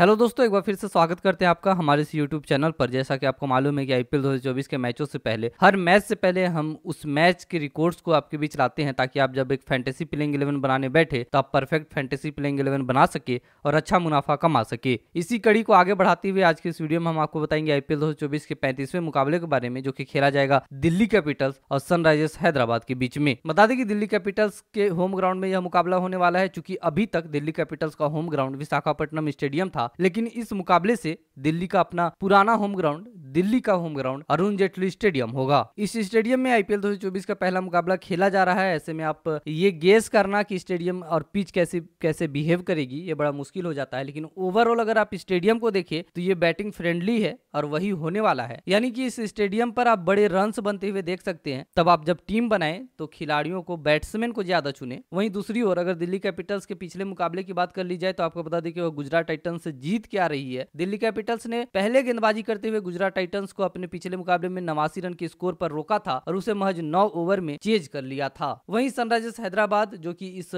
hello दोस्तों एक बार फिर से स्वागत करते हैं आपका हमारे इस यूट्यूब चैनल पर जैसा कि आपको मालूम है कि आईपीएल 2024 के मैचों से पहले हर मैच से पहले हम उस मैच के रिकॉर्ड्स को आपके बीच लाते हैं ताकि आप जब एक फैंटेसी प्लेइंग इलेवन बनाने बैठे तो आप परफेक्ट फैंटेसी प्लेइंग इलेवन बना सके और अच्छा मुनाफा कमा सके इसी कड़ी को आगे बढ़ाते हुए आज के इस वीडियो में हम आपको बताएंगे आईपीएल दो के पैंतीसवें मुकाबले के बारे में जो की खेला जाएगा दिल्ली कैपिटल्स और सनराइजर्स हैदराबाद के बीच में बता दें कि दिल्ली कैपिटल्स के होम ग्राउंड में यह मुकाबला होने वाला है चूंकि अभी तक दिल्ली कैपिटल्स का होम ग्राउंड विशाखापट्टनम स्टेडियम था लेकिन इस मुकाबले से दिल्ली का अपना पुराना होम ग्राउंड दिल्ली का home ground Arun Jaitley stadium होगा इस स्टेडियम में आईपीएल 2024 का पहला मुकाबला खेला जा रहा है ऐसे में आप ये गेस करना कि स्टेडियम और पिच कैसे कैसे बिहेव करेगी ये बड़ा मुश्किल हो जाता है लेकिन ओवरऑल अगर आप स्टेडियम को देखे तो ये बैटिंग फ्रेंडली है और वही होने वाला है यानी कि इस स्टेडियम पर आप बड़े रन बनते हुए देख सकते हैं तब आप जब टीम बनाए तो खिलाड़ियों को बैट्समैन को ज्यादा चुने वहीं दूसरी ओर अगर दिल्ली कैपिटल्स के पिछले मुकाबले की बात कर ली जाए तो आपको बता दें कि वो गुजरात टाइटन से जीत क्या रही है दिल्ली कैपिटल्स ने पहले गेंदबाजी करते हुए गुजरात टाइटंस को अपने पिछले मुकाबले में नवासी रन के स्कोर पर रोका था और उसे महज नौ ओवर में चेज कर लिया था वहीं सनराइजर्स हैदराबाद जो की इस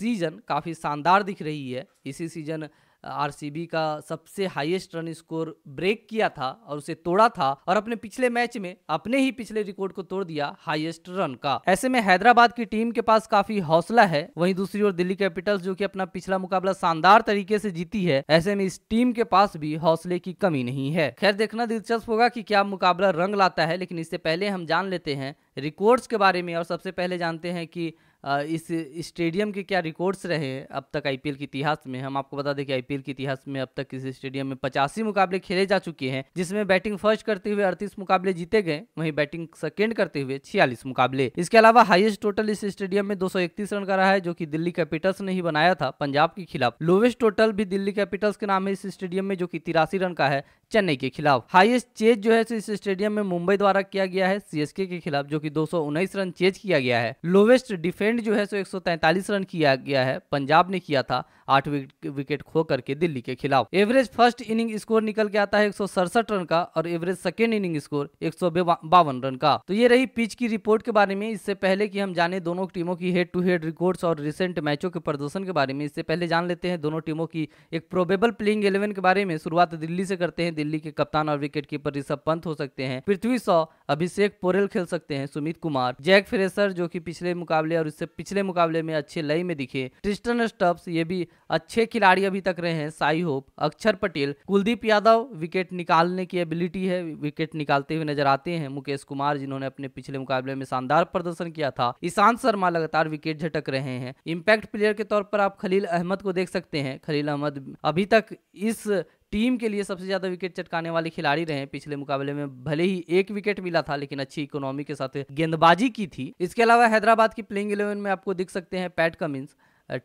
सीजन काफी शानदार दिख रही है इसी सीजन आरसीबी का सबसे हाईएस्ट रन स्कोर ब्रेक किया था और उसे तोड़ा था और अपने पिछले मैच में अपने ही पिछले रिकॉर्ड को तोड़ दिया हाईएस्ट रन का ऐसे में हैदराबाद की टीम के पास काफी हौसला है वहीं दूसरी ओर दिल्ली कैपिटल्स जो कि अपना पिछला मुकाबला शानदार तरीके से जीती है ऐसे में इस टीम के पास भी हौसले की कमी नहीं है खैर देखना दिलचस्प होगा की क्या मुकाबला रंग लाता है लेकिन इससे पहले हम जान लेते हैं रिकॉर्ड्स के बारे में और सबसे पहले जानते हैं की इस स्टेडियम के क्या रिकॉर्ड्स रहे अब तक आईपीएल के इतिहास में हम आपको बता दें कि आईपीएल के इतिहास में अब तक इस स्टेडियम में पचासी मुकाबले खेले जा चुके हैं जिसमें बैटिंग फर्स्ट करते हुए अड़तीस मुकाबले जीते गए वहीं बैटिंग सेकेंड करते हुए छियालीस मुकाबले इसके अलावा हाईएस्ट टोटल इस स्टेडियम में दो रन का रहा है जो की दिल्ली कैपिटल्स ने ही बनाया था पंजाब के खिलाफ लोवेस्ट टोटल भी दिल्ली कैपिटल्स के नाम है इस स्टेडियम में जो की तिरासी रन का है चेन्नई के खिलाफ हाईएस्ट चेज जो है इस स्टेडियम में मुंबई द्वारा किया गया है सीएसके के खिलाफ जो की दो रन चेज किया गया है लोवेस्ट डिफेंस ट्रेंड जो है सो 143 रन किया गया है पंजाब ने किया था आठ विकेट खो करके दिल्ली के खिलाफ एवरेज फर्स्ट इनिंग स्कोर निकल के आता है एक रन का और एवरेज सेकेंड इनिंग स्कोर एक रन का तो ये रही पिच की रिपोर्ट के बारे में इससे पहले की हम जाने दोनों टीमों की हेड टू हेड रिकॉर्ड और रिसेंट मैचों के प्रदर्शन के बारे में इससे पहले जान लेते हैं दोनों टीमों की एक प्रोबेबल प्लेइंग इलेवन के बारे में शुरुआत दिल्ली से करते हैं दिल्ली के कप्तान और विकेट कीपर ऋषभ पंत हो सकते हैं पृथ्वी सौ अभिषेक पोरेल खेल सकते हैं सुमित कुमार जैक फ्रेसर जो की पिछले मुकाबले और से पिछले मुकाबले में अच्छे लय में दिखे ट्रिस्टन स्टब्स ये भी अच्छे खिलाड़ी अभी तक रहे हैं साई होप अक्षर पटेल कुलदीप यादव विकेट निकालने की एबिलिटी है विकेट निकालते हुए नजर आते हैं मुकेश कुमार जिन्होंने अपने पिछले मुकाबले में शानदार प्रदर्शन किया था ईशांत शर्मा लगातार विकेट झटक रहे हैं इम्पैक्ट प्लेयर के तौर पर आप खलील अहमद को देख सकते हैं खलील अहमद अभी तक इस टीम के लिए सबसे ज़्यादा विकेट चटकाने वाले खिलाड़ी रहे पिछले मुकाबले में भले ही एक विकेट मिला था लेकिन अच्छी इकोनॉमी के साथ गेंदबाजी की थी इसके अलावा हैदराबाद की प्लेइंग इलेवन में आपको दिख सकते हैं पैट कमिंस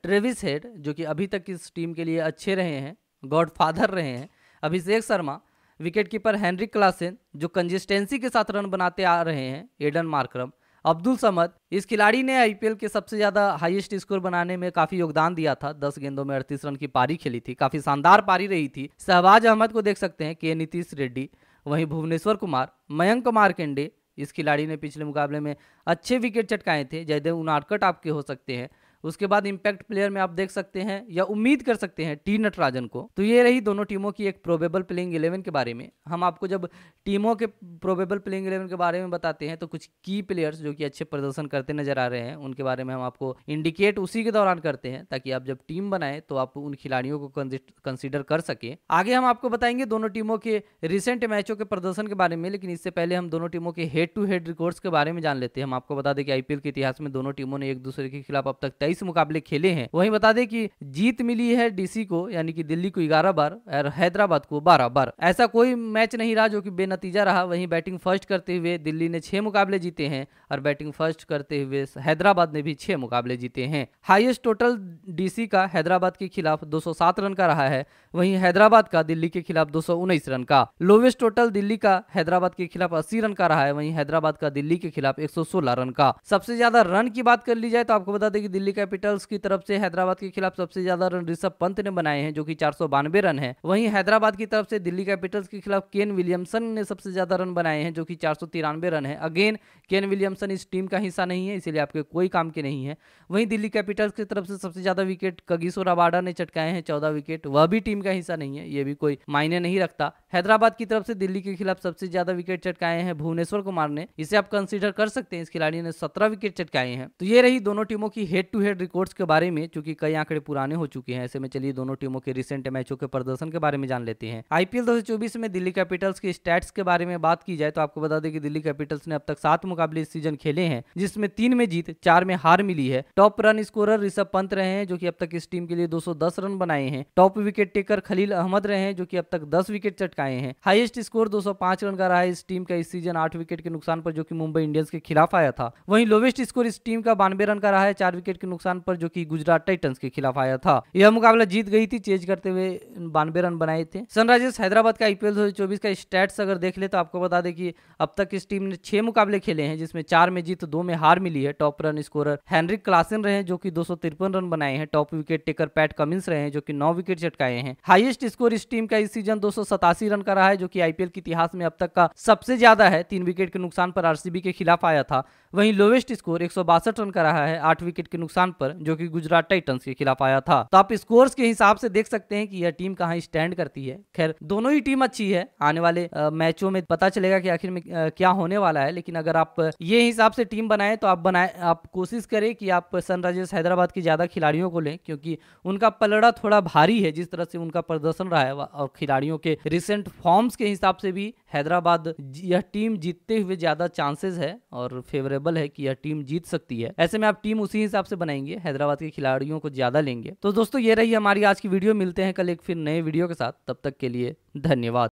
ट्रेविस हेड जो कि अभी तक इस टीम के लिए अच्छे रहे हैं गॉड रहे हैं Abhishek Sharma wicket keeper Heinrich Klaasen जो कंजिस्टेंसी के साथ रन बनाते आ रहे हैं एडन मार्क्रम अब्दुल समद इस खिलाड़ी ने आईपीएल के सबसे ज़्यादा हाईएस्ट स्कोर बनाने में काफ़ी योगदान दिया था दस गेंदों में अड़तीस रन की पारी खेली थी काफ़ी शानदार पारी रही थी शहबाज अहमद को देख सकते हैं के नीतीश रेड्डी वहीं भुवनेश्वर कुमार मयंक मार्केंडे इस खिलाड़ी ने पिछले मुकाबले में अच्छे विकेट चटकाए थे जयदेव उनाडकट आपके हो सकते हैं उसके बाद इम्पैक्ट प्लेयर में आप देख सकते हैं या उम्मीद कर सकते हैं टी नटराजन को तो ये रही दोनों टीमों की एक प्रोबेबल प्लेइंग इलेवन के बारे में हम आपको जब टीमों के प्रोबेबल प्लेइंग इलेवन के बारे में बताते हैं तो कुछ की प्लेयर्स जो कि अच्छे प्रदर्शन करते नजर आ रहे हैं उनके बारे में हम आपको इंडिकेट उसी के दौरान करते हैं ताकि आप जब टीम बनाए तो आप उन खिलाड़ियों को कंसिडर कर सके आगे हम आपको बताएंगे दोनों टीमों के रिसेंट मैचों के प्रदर्शन के बारे में लेकिन इससे पहले हम दोनों टीमों के हेड टू हेड रिकॉर्ड्स के बारे में जान लेते हैं हम आपको बता दें कि आईपीएल के इतिहास में दोनों टीमों ने एक दूसरे के खिलाफ अब तक तेईस बाईस मुकाबले खेले हैं वहीं बता दें कि जीत मिली है डीसी को यानी कि दिल्ली को ग्यारह बार और हैदराबाद को बारह बार ऐसा कोई मैच नहीं रहा जो कि बेनतीजा रहा वहीं बैटिंग फर्स्ट करते हुए दिल्ली ने छह मुकाबले जीते हैं और बैटिंग फर्स्ट करते हुए हैदराबाद ने भी छह मुकाबले जीते हैं हाइएस्ट टोटल डीसी का हैदराबाद के खिलाफ दो रन का रहा है वहीं हैदराबाद का दिल्ली के खिलाफ दो रन का लोवेस्ट टोटल दिल्ली का हैदराबाद के खिलाफ अस्सी रन का रहा है वहीं हैदराबाद का दिल्ली के खिलाफ एक रन का सबसे ज्यादा रन की बात कर ली जाए तो आपको बता दें कि दिल्ली का कैपिटल्स की तरफ से हैदराबाद के खिलाफ सबसे ज्यादा रन ऋषभ पंत ने बनाए हैं जो कि चार रन है वहीं हैदराबाद की तरफ से दिल्ली कैपिटल्स के खिलाफ केन विलियमसन ने सबसे ज्यादा रन बनाए हैं जो कि चार रन है अगेन केन विलियमसन इस टीम का हिस्सा नहीं है इसीलिए आपके कोई काम के नहीं है वहीं दिल्ली कैपिटल्स की तरफ से सबसे ज्यादा विकेट कगिसो अबाडा ने चटकाए हैं चौदह विकेट वह भी टीम का हिस्सा नहीं है ये भी कोई मायने नहीं रखता हैदराबाद की तरफ से दिल्ली के खिलाफ सबसे ज्यादा विकेट चटकाए हैं भुवनेश्वर कुमार ने इसे आप कंसिडर कर सकते हैं इस खिलाड़ी ने सत्रह विकेट चटकाए हैं तो ये रही दोनों टीमों की head to head cricket records के बारे में चूंकि कई आंकड़े पुराने हो चुके हैं ऐसे में चलिए दोनों टीमों के रिसेंट मैचों के प्रदर्शन के बारे में जान लेते हैं आईपीएल दो में दिल्ली कैपिटल्स के स्टैट्स के बारे में बात की जाए तो आपको बता दें कि दिल्ली कैपिटल्स ने अब तक सात मुकाबले इस सीजन खेले हैं जिसमें तीन में जीत चार में हार मिली है top run scorer Rishabh Pant रहे हैं जो की अब तक इस टीम के लिए दो रन बनाए हैं top wicket taker Khaleel Ahmed रहे हैं जो की अब तक दस विकेट चटकाए हैं हाइएस्ट स्कोर दो रन का रहा है इस टीम का इस सीजन आठ विकेट के नुकसान पर जो की मुंबई इंडियंस के खिलाफ आया था वहीं लोवेस्ट स्कोर इस टीम का बानवे रन का रहा है चार विकेट के नुकसान पर जो कि गुजरात टाइटंस के खिलाफ आया था यह मुकाबला जीत गई थी चेज करते हुए बानवे रन बनाए थे सनराइजर्स हैदराबाद का आईपीएल दो का स्टैट्स अगर देख ले तो आपको बता दें कि अब तक इस टीम ने छह मुकाबले खेले हैं जिसमें चार में जीत दो में हार मिली है top run scorer Heinrich Klaasen रहे जो की दो रन बनाए हैं top wicket taker Pat Cummins रहे हैं जो की नौ विकेट चटकाए हैं हाइएस्ट स्कोर इस टीम का इस सीजन दो रन का रहा है जो की आईपीएल के इतिहास में अब तक का सबसे ज्यादा है तीन विकेट के नुकसान पर आरसीबी के खिलाफ आया था वहीं लोवेस्ट स्कोर एक रन का रहा है आठ विकेट के नुकसान स्थान पर जो कि गुजरात टाइटंस के खिलाफ आया था तो आप स्कोर्स के हिसाब से देख सकते हैं कि यह टीम कहाँ स्टैंड करती है खैर दोनों ही टीम अच्छी है आने वाले मैचों में पता चलेगा कि आखिर में क्या होने वाला है लेकिन अगर आप ये हिसाब से टीम बनाए तो आप बनाए आप कोशिश करें कि आप सनराइजर्स हैदराबाद के ज़्यादा खिलाड़ियों को लें क्योंकि उनका पलड़ा थोड़ा भारी है जिस तरह से उनका प्रदर्शन रहा है और खिलाड़ियों के रिसेंट फॉर्म्स के हिसाब से भी हैदराबाद यह टीम जीतते हुए ज्यादा चांसेस है और फेवरेबल है कि यह टीम जीत सकती है ऐसे में आप टीम उसी हिसाब से बनाएंगे हैदराबाद के खिलाड़ियों को ज्यादा लेंगे तो दोस्तों ये रही हमारी आज की वीडियो मिलते हैं कल एक फिर नए वीडियो के साथ तब तक के लिए धन्यवाद